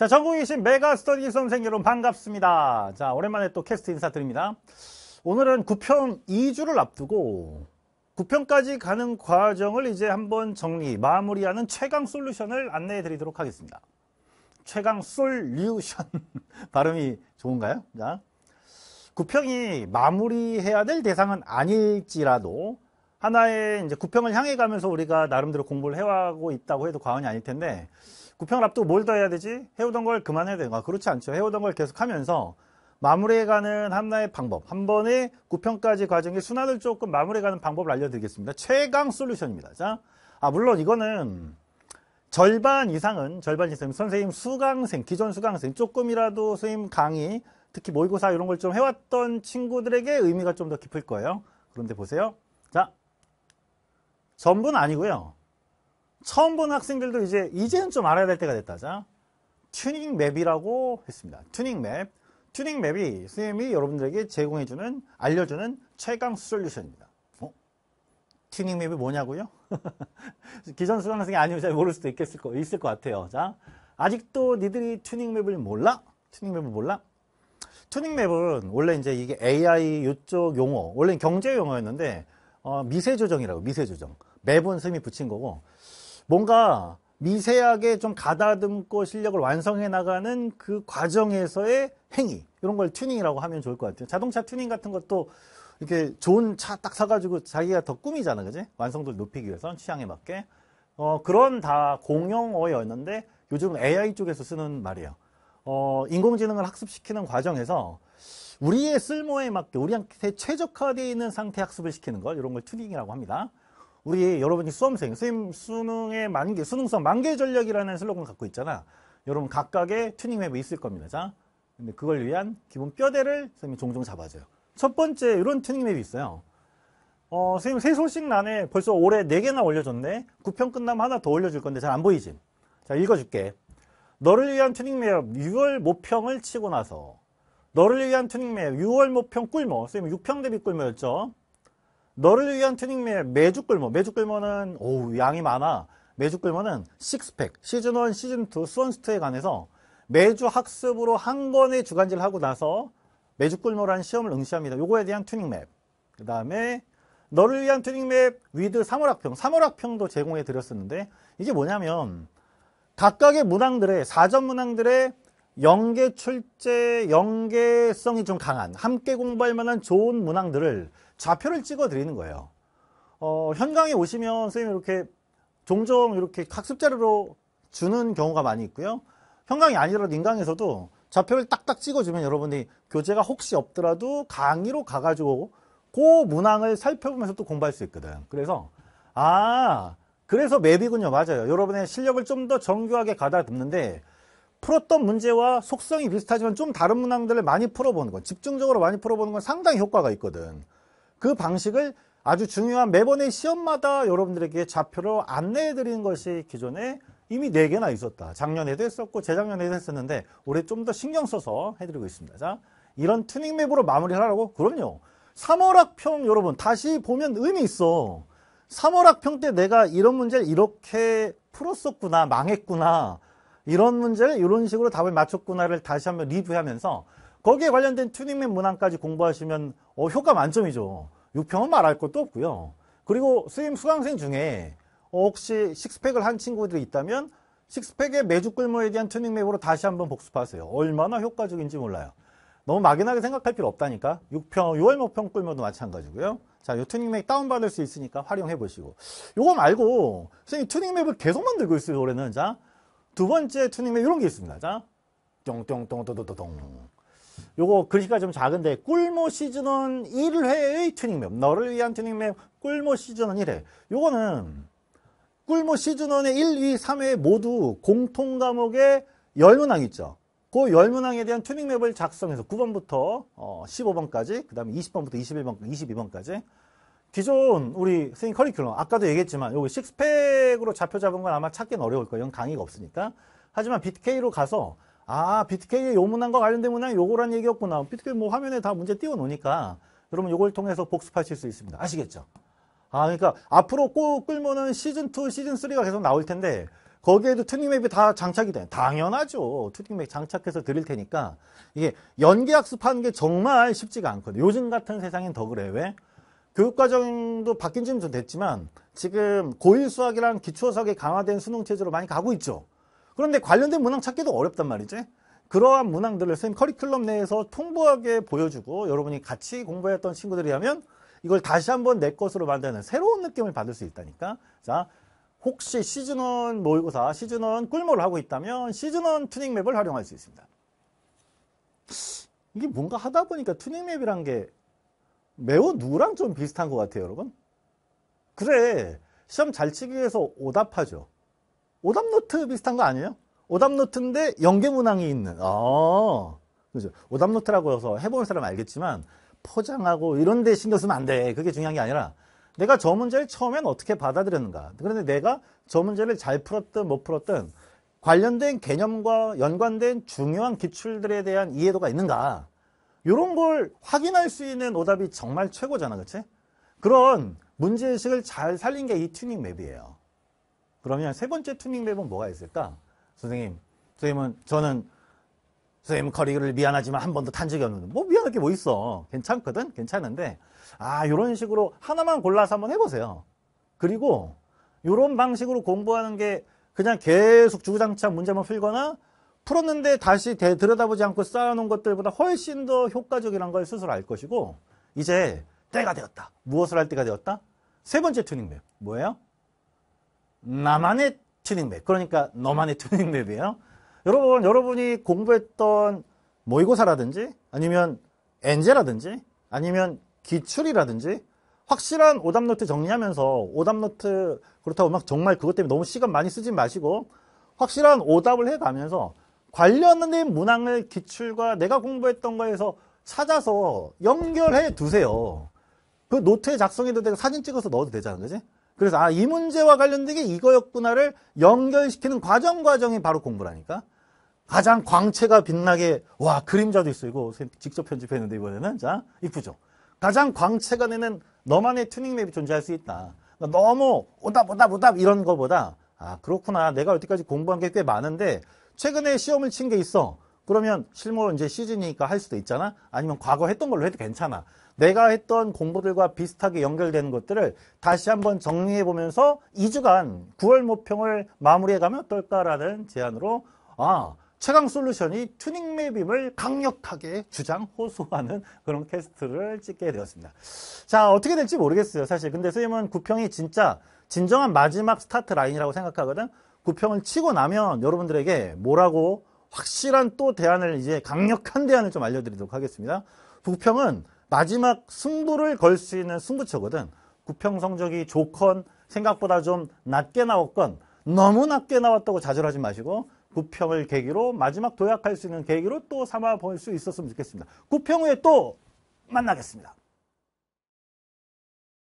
자, 전국에 계신 메가 스터디 선생 님 여러분 반갑습니다. 자, 오랜만에 또 캐스트 인사드립니다. 오늘은 9편 2주를 앞두고 9편까지 가는 과정을 이제 한번 정리, 마무리하는 최강 솔루션을 안내해 드리도록 하겠습니다. 최강 솔루션. 발음이 좋은가요? 자. 9평이 마무리해야 될 대상은 아닐지라도 하나의 이제 9평을 향해 가면서 우리가 나름대로 공부를 해와고 있다고 해도 과언이 아닐 텐데 구평을 앞두고 뭘 더 해야 되지? 해오던 걸 그만해야 되는 거야. 아, 그렇지 않죠. 해오던 걸 계속하면서 마무리해가는 하나의 방법, 한 번에 구평까지 과정의 순환을 조금 마무리해가는 방법을 알려드리겠습니다. 최강 솔루션입니다. 자, 아 물론 이거는 절반 이상은 절반 이상 선생님 수강생, 기존 수강생 조금이라도 선생님 강의, 특히 모의고사 이런 걸 좀 해왔던 친구들에게 의미가 좀 더 깊을 거예요. 그런데 보세요. 자, 전부는 아니고요. 처음 본 학생들도 이제 이제는 좀 알아야 될 때가 됐다자 튜닝 맵이라고 했습니다. 튜닝 맵. 튜닝 맵이 선생님이 여러분들에게 제공해주는 알려주는 최강 솔루션입니다. 어? 튜닝 맵이 뭐냐고요? 기존 수강생이 아니면 잘 모를 수도 있겠을 거, 있을 것 같아요. 자, 아직도 니들이 튜닝 맵을 몰라? 튜닝 맵을 몰라? 튜닝 맵은 원래 이제 이게 AI 요쪽 용어, 원래 경제 용어였는데 어, 미세 조정이라고 미세 조정. 맵은 선생님이 붙인 거고 뭔가 미세하게 좀 가다듬고 실력을 완성해 나가는 그 과정에서의 행위 이런 걸 튜닝이라고 하면 좋을 것 같아요. 자동차 튜닝 같은 것도 이렇게 좋은 차 딱 사가지고 자기가 더 꾸미잖아, 그지? 완성도를 높이기 위해서 취향에 맞게 어, 그런 다 공용어였는데 요즘 AI 쪽에서 쓰는 말이에요. 어, 인공지능을 학습시키는 과정에서 우리의 쓸모에 맞게 우리한테 최적화되어 있는 상태 학습을 시키는 걸 이런 걸 튜닝이라고 합니다. 우리 여러분이 수험생, 수임, 수능의 만개, 수능성 만개 전략이라는 슬로건을 갖고 있잖아. 여러분 각각의 튜닝 맵이 있을 겁니다. 자, 근데 그걸 위한 기본 뼈대를 선생님이 종종 잡아줘요. 첫 번째 이런 튜닝 맵이 있어요. 어, 선생님 세 소식 난에 벌써 올해 4 개나 올려줬네. 9편 끝나면 하나 더 올려줄 건데 잘 안 보이지? 자, 읽어줄게. 너를 위한 튜닝 맵 6월 모평을 치고 나서 너를 위한 튜닝 맵 6월 모평 꿀모 선생님 6평 대비 꿀모였죠. 너를 위한 튜닝메일 매주 끓모 매주 끓모는 오 양이 많아 매주 끓모는 식스팩 시즌 1 시즌 2 수원스트에 관해서 매주 학습으로 한 권의 주간지를 하고 나서 매주 꿀모라는 시험을 응시합니다. 요거에 대한 튜닝맵. 그 다음에 너를 위한 튜닝맵 위드 3월 학평. 3월 학평도 제공해 드렸었는데 이게 뭐냐면 각각의 문항들의 사전 문항들의 연계 출제, 연계성이 좀 강한 함께 공부할 만한 좋은 문항들을 좌표를 찍어 드리는 거예요. 어, 현강에 오시면 선생님 이렇게 종종 이렇게 학습자료로 주는 경우가 많이 있고요. 현강이 아니더라도 인강에서도 좌표를 딱딱 찍어주면 여러분이 교재가 혹시 없더라도 강의로 가가지고 그 문항을 살펴보면서 또 공부할 수 있거든. 그래서 아 그래서 맵이군요. 맞아요. 여러분의 실력을 좀 더 정교하게 가다듬는데 풀었던 문제와 속성이 비슷하지만 좀 다른 문항들을 많이 풀어보는 건 집중적으로 많이 풀어보는 건 상당히 효과가 있거든. 그 방식을 아주 중요한 매번의 시험마다 여러분들에게 좌표로 안내해 드리는 것이 기존에 이미 4개나 있었다. 작년에도 했었고 재작년에도 했었는데 올해 좀 더 신경 써서 해드리고 있습니다. 자, 이런 튜닝 맵으로 마무리 하라고? 그럼요. 3월 학평 여러분 다시 보면 의미 있어. 3월 학평 때 내가 이런 문제를 이렇게 풀었었구나 망했구나 이런 문제를 이런 식으로 답을 맞췄구나를 다시 한번 리뷰하면서 거기에 관련된 튜닝맨 문항까지 공부하시면 어, 효과 만점이죠. 6평은 말할 것도 없고요. 그리고 수임 수강생 중에 어, 혹시 식스팩을 한 친구들이 있다면 식스팩의 매주 꿀모에 대한 튜닝맵으로 다시 한번 복습하세요. 얼마나 효과적인지 몰라요. 너무 막연하게 생각할 필요 없다니까. 6평, 6월 목평 꿀모도 마찬가지고요. 자, 이 튜닝맵 다운받을 수 있으니까 활용해 보시고. 요거 말고 선생님 튜닝맵을 계속 만들고 있어요. 올해는 자. 두 번째 튜닝맵 이런 게 있습니다. 자. 뚱뚱뚱뚱뚱뚱. 요거 글씨가 좀 작은데 꿀모 시즌원 1회의 튜닝맵 너를 위한 튜닝맵 꿀모 시즌원 1회 요거는 꿀모 시즌원의 1, 2, 3회 모두 공통 과목의 열문항 있죠 그 열문항에 대한 튜닝맵을 작성해서 9번부터 15번까지 어, 그 다음에 20번부터 21번, 22번까지 기존 우리 선생님 커리큘럼 아까도 얘기했지만 요거 식스팩으로 잡혀 잡은 건 아마 찾긴 어려울 거예요. 이건 강의가 없으니까. 하지만 BTK로 가서 아, 비트케이의 요문안과 관련된 문항이 요거란 얘기였구나. 비트케이 뭐 화면에 다 문제 띄워놓으니까 여러분 요걸 통해서 복습하실 수 있습니다. 아시겠죠? 아, 그러니까 앞으로 꼭 끌면은 시즌2, 시즌3가 계속 나올 텐데 거기에도 튜닝맵이 다 장착이 돼. 당연하죠. 튜닝맵 장착해서 드릴 테니까 이게 연계학습하는 게 정말 쉽지가 않거든요. 요즘 같은 세상엔 더 그래. 왜? 교육과정도 바뀐 지는 좀 됐지만 지금 고1 수학이랑 기초수학이 강화된 수능체제로 많이 가고 있죠. 그런데 관련된 문항 찾기도 어렵단 말이지. 그러한 문항들을 선생님 커리큘럼 내에서 풍부하게 보여주고 여러분이 같이 공부했던 친구들이라면 이걸 다시 한번 내 것으로 만드는 새로운 느낌을 받을 수 있다니까. 자, 혹시 시즌원 모의고사, 시즌원 꿀모를 하고 있다면 시즌원 튜닝맵을 활용할 수 있습니다. 이게 뭔가 하다 보니까 튜닝맵이란 게 매우 누랑 구좀 비슷한 것 같아요, 여러분. 그래, 시험 잘 치기 위해서 오답하죠. 오답노트 비슷한 거 아니에요? 오답노트인데 연계문항이 있는. 어, 그죠. 오답노트라고 해서 해본 사람 알겠지만 포장하고 이런 데 신경 쓰면 안 돼. 그게 중요한 게 아니라 내가 저 문제를 처음엔 어떻게 받아들였는가. 그런데 내가 저 문제를 잘 풀었든 못 풀었든 관련된 개념과 연관된 중요한 기출들에 대한 이해도가 있는가. 이런 걸 확인할 수 있는 오답이 정말 최고잖아. 그치? 그런 문제의식을 잘 살린 게 이 튜닝 맵이에요. 그러면 세 번째 튜닝 랩은 뭐가 있을까? 선생님, 선생님은 저는 선생님 커리를 미안하지만 한 번도 탄 적이 없는데 뭐 미안할 게 뭐 있어 괜찮거든 괜찮은데 아 이런 식으로 하나만 골라서 한번 해보세요 그리고 이런 방식으로 공부하는 게 그냥 계속 주구장창 문제만 풀거나 풀었는데 다시 대, 들여다보지 않고 쌓아놓은 것들보다 훨씬 더효과적이라는걸 스스로 알 것이고 이제 때가 되었다 무엇을 할 때가 되었다 세 번째 튜닝 맵 뭐예요? 나만의 튜닝맵 그러니까 너만의 튜닝맵이에요 여러분 여러분이 공부했던 모의고사라든지 아니면 엔제라든지 아니면 기출이라든지 확실한 오답노트 정리하면서 오답노트 그렇다고 막 정말 그것 때문에 너무 시간 많이 쓰지 마시고 확실한 오답을 해가면서 관련된 문항을 기출과 내가 공부했던 거에서 찾아서 연결해 두세요. 그 노트에 작성해도 되고 사진 찍어서 넣어도 되잖아, 그지? 그래서 아 이 문제와 관련된 게 이거였구나를 연결시키는 과정 과정이 바로 공부라니까. 가장 광채가 빛나게 와 그림자도 있어 이거 직접 편집했는데 이번에는 자 이쁘죠. 가장 광채가 내는 너만의 튜닝 맵이 존재할 수 있다. 그러니까 너무 오답 오답 오답 이런 거보다 아 그렇구나 내가 여태까지 공부한 게 꽤 많은데 최근에 시험을 친 게 있어. 그러면 실무로 이제 시즌이니까 할 수도 있잖아. 아니면 과거 했던 걸로 해도 괜찮아. 내가 했던 공부들과 비슷하게 연결되는 것들을 다시 한번 정리해 보면서 2주간 9월 모평을 마무리해 가면 어떨까라는 제안으로 아 최강 솔루션이 튜닝 맵임을 강력하게 주장 호소하는 그런 캐스트를 찍게 되었습니다. 자 어떻게 될지 모르겠어요 사실 근데 선생님은 구평이 진짜 진정한 마지막 스타트 라인이라고 생각하거든 구평을 치고 나면 여러분들에게 뭐라고 확실한 또 대안을 이제 강력한 대안을 좀 알려드리도록 하겠습니다. 구평은 마지막 승부를 걸 수 있는 승부처거든. 구평 성적이 좋건 생각보다 좀 낮게 나왔건 너무 낮게 나왔다고 좌절하지 마시고 구평을 계기로 마지막 도약할 수 있는 계기로 또 삼아 볼수 있었으면 좋겠습니다. 구평 후에 또 만나겠습니다.